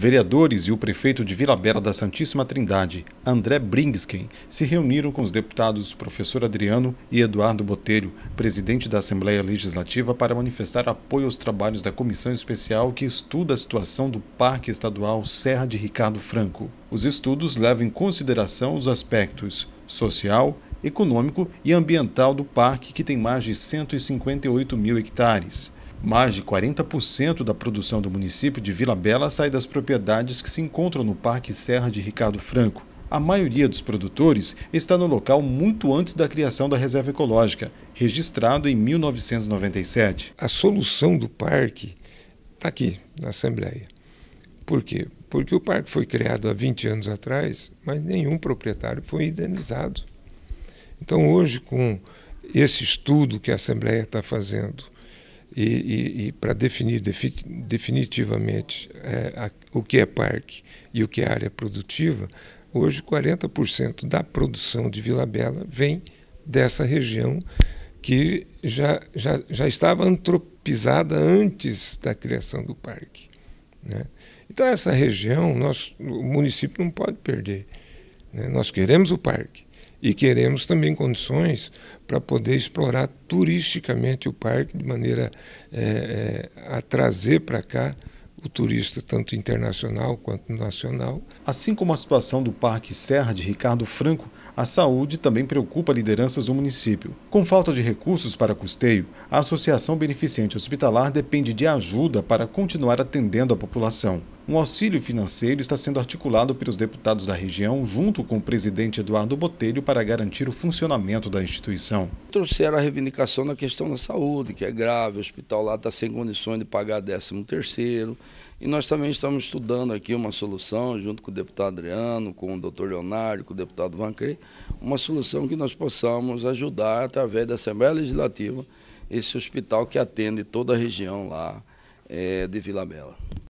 Vereadores e o prefeito de Vila Bela da Santíssima Trindade, André Bringsken, se reuniram com os deputados professor Adriano e Eduardo Botelho, presidente da Assembleia Legislativa, para manifestar apoio aos trabalhos da comissão especial que estuda a situação do Parque Estadual Serra de Ricardo Franco. Os estudos levam em consideração os aspectos social, econômico e ambiental do parque, que tem mais de 158 mil hectares. Mais de 40% da produção do município de Vila Bela sai das propriedades que se encontram no Parque Serra de Ricardo Franco. A maioria dos produtores está no local muito antes da criação da reserva ecológica, registrado em 1997. A solução do parque está aqui, na Assembleia. Por quê? Porque o parque foi criado há 20 anos atrás, mas nenhum proprietário foi indenizado. Então, hoje, com esse estudo que a Assembleia está fazendo, e, e, e para definir definitivamente é, a, o que é parque e o que é área produtiva, hoje 40% da produção de Vila Bela vem dessa região que já, já, já estava antropizada antes da criação do parque. Né? Então, essa região, nós, o município não pode perder. Né? Nós queremos o parque, e queremos também condições para poder explorar turisticamente o parque de maneira é, é, a trazer para cá o turista, tanto internacional quanto nacional. Assim como a situação do Parque Serra de Ricardo Franco, a saúde também preocupa lideranças do município. Com falta de recursos para custeio, a Associação Beneficente Hospitalar depende de ajuda para continuar atendendo a população. Um auxílio financeiro está sendo articulado pelos deputados da região, junto com o presidente Eduardo Botelho, para garantir o funcionamento da instituição. Trouxeram a reivindicação na questão da saúde, que é grave, o hospital lá está sem condições de pagar 13 terceiro. E nós também estamos estudando aqui uma solução, junto com o deputado Adriano, com o doutor Leonardo, com o deputado Vancre, uma solução que nós possamos ajudar através da Assembleia Legislativa esse hospital que atende toda a região lá é, de Vila Bela.